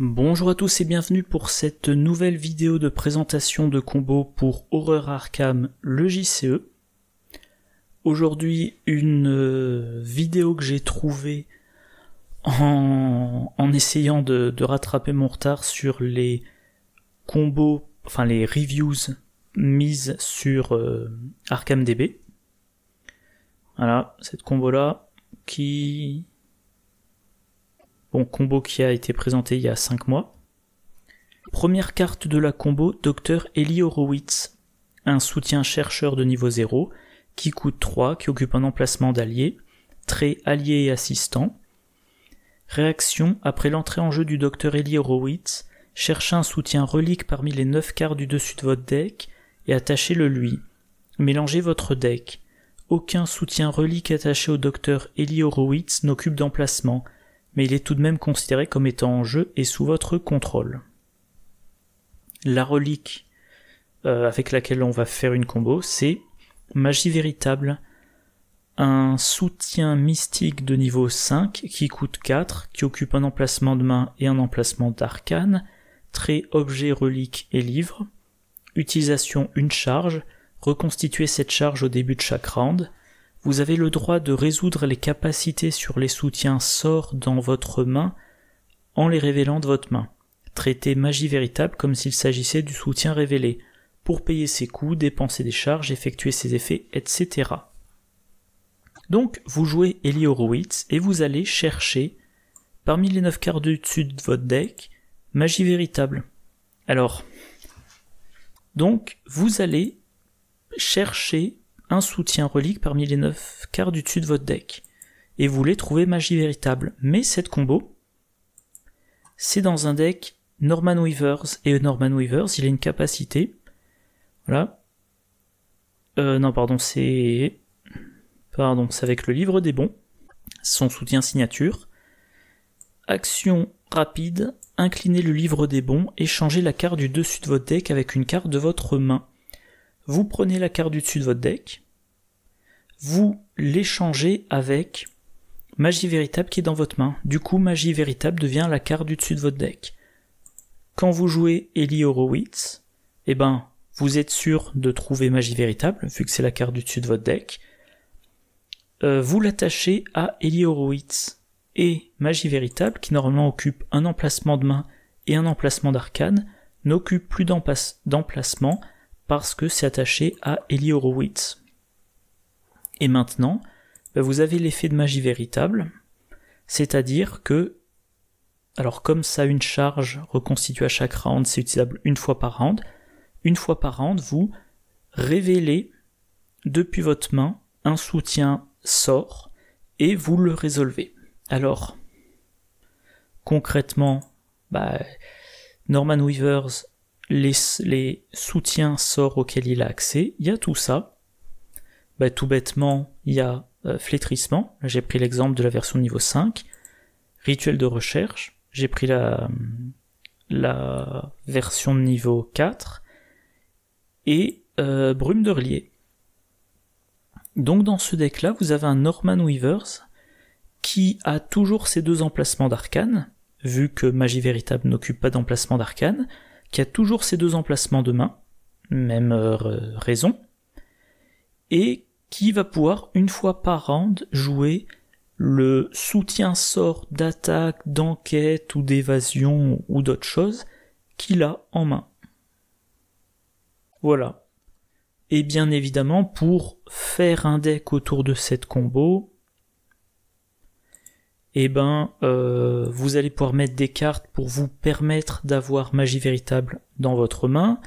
Bonjour à tous et bienvenue pour cette nouvelle vidéo de présentation de combo pour Horror Arkham le JCE. Aujourd'hui une euh, vidéo que j'ai trouvée en, essayant de, rattraper mon retard sur les combos, enfin les reviews mises sur euh, Arkham ArkhamDB. Voilà, cette combo là qui Bon, combo qui a été présenté il y a 5 mois. Première carte de la combo, Dr Eli Horowitz, un soutien chercheur de niveau 0, qui coûte 3, qui occupe un emplacement d'allié, trait allié et assistant. Réaction après l'entrée en jeu du Dr Eli Horowitz, cherchez un soutien relique parmi les 9 cartes du dessus de votre deck et attachez-le lui. Mélangez votre deck. Aucun soutien relique attaché au Dr Eli Horowitz n'occupe d'emplacement, mais il est tout de même considéré comme étant en jeu et sous votre contrôle. La relique euh, avec laquelle on va faire une combo, c'est Magie Véritable, un soutien mystique de niveau 5 qui coûte 4, qui occupe un emplacement de main et un emplacement d'arcane, trait objet, relique et livre, utilisation une charge, reconstituer cette charge au début de chaque round, vous avez le droit de résoudre les capacités sur les soutiens sorts dans votre main en les révélant de votre main. Traitez magie véritable comme s'il s'agissait du soutien révélé, pour payer ses coûts, dépenser des charges, effectuer ses effets, etc. Donc vous jouez Eli Horowitz et vous allez chercher, parmi les 9 cartes du-dessus de votre deck, magie véritable. Alors, donc vous allez chercher un soutien relique parmi les 9 cartes du dessus de votre deck. Et vous voulez trouver magie véritable. Mais cette combo, c'est dans un deck Norman Weavers. Et Norman Weavers, il a une capacité. Voilà. Euh, non, pardon, c'est. Pardon, c'est avec le livre des bons. Son soutien signature. Action rapide, inclinez le livre des bons et changez la carte du dessus de votre deck avec une carte de votre main. Vous prenez la carte du dessus de votre deck, vous l'échangez avec Magie Véritable qui est dans votre main. Du coup, Magie Véritable devient la carte du dessus de votre deck. Quand vous jouez Eli Horowitz, eh ben, vous êtes sûr de trouver Magie Véritable, vu que c'est la carte du dessus de votre deck. Euh, vous l'attachez à Eli Horowitz et Magie Véritable, qui normalement occupe un emplacement de main et un emplacement d'arcane, n'occupe plus d'emplacement parce que c'est attaché à Eli Horowitz. Et maintenant, ben, vous avez l'effet de magie véritable, c'est-à-dire que, alors comme ça une charge reconstituée à chaque round, c'est utilisable une fois par round, une fois par round, vous révélez depuis votre main un soutien sort et vous le résolvez. Alors, concrètement, bah, Norman Weavers, les, les soutiens sorts auxquels il a accès, il y a tout ça, bah, tout bêtement, il y a euh, flétrissement, j'ai pris l'exemple de la version niveau 5, rituel de recherche, j'ai pris la, hum, la version niveau 4, et euh, brume de relier. Donc dans ce deck-là, vous avez un Norman Weavers qui a toujours ses deux emplacements d'arcane, vu que Magie Véritable n'occupe pas d'emplacement d'arcane, qui a toujours ses deux emplacements de main, même euh, raison, et qui va pouvoir une fois par round jouer le soutien sort d'attaque, d'enquête ou d'évasion ou d'autres choses qu'il a en main. Voilà. Et bien évidemment, pour faire un deck autour de cette combo, eh ben, euh, vous allez pouvoir mettre des cartes pour vous permettre d'avoir magie véritable dans votre main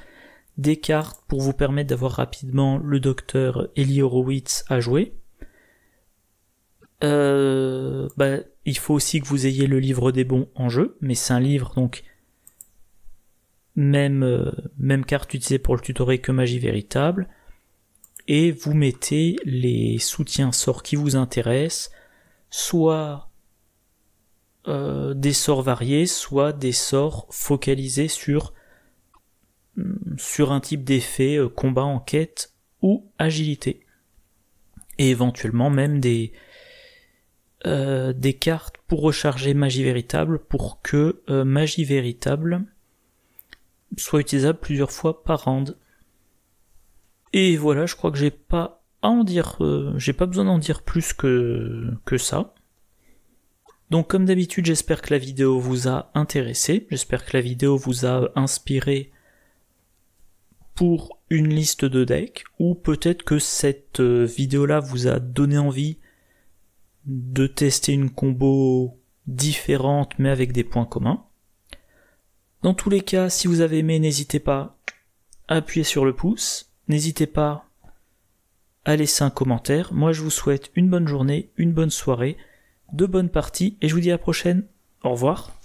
des cartes pour vous permettre d'avoir rapidement le docteur Eli Horowitz à jouer. Euh, bah, il faut aussi que vous ayez le livre des bons en jeu, mais c'est un livre donc même, euh, même carte utilisée pour le tutoriel que magie véritable, et vous mettez les soutiens sorts qui vous intéressent, soit euh, des sorts variés, soit des sorts focalisés sur sur un type d'effet euh, combat, enquête ou agilité. Et éventuellement même des, euh, des cartes pour recharger magie véritable pour que euh, magie véritable soit utilisable plusieurs fois par hand Et voilà, je crois que j'ai pas à en dire, j'ai pas besoin d'en dire plus que, que ça. Donc comme d'habitude, j'espère que la vidéo vous a intéressé, j'espère que la vidéo vous a inspiré pour une liste de decks, ou peut-être que cette euh, vidéo-là vous a donné envie de tester une combo différente mais avec des points communs. Dans tous les cas, si vous avez aimé, n'hésitez pas à appuyer sur le pouce, n'hésitez pas à laisser un commentaire. Moi, je vous souhaite une bonne journée, une bonne soirée, de bonnes parties, et je vous dis à la prochaine. Au revoir.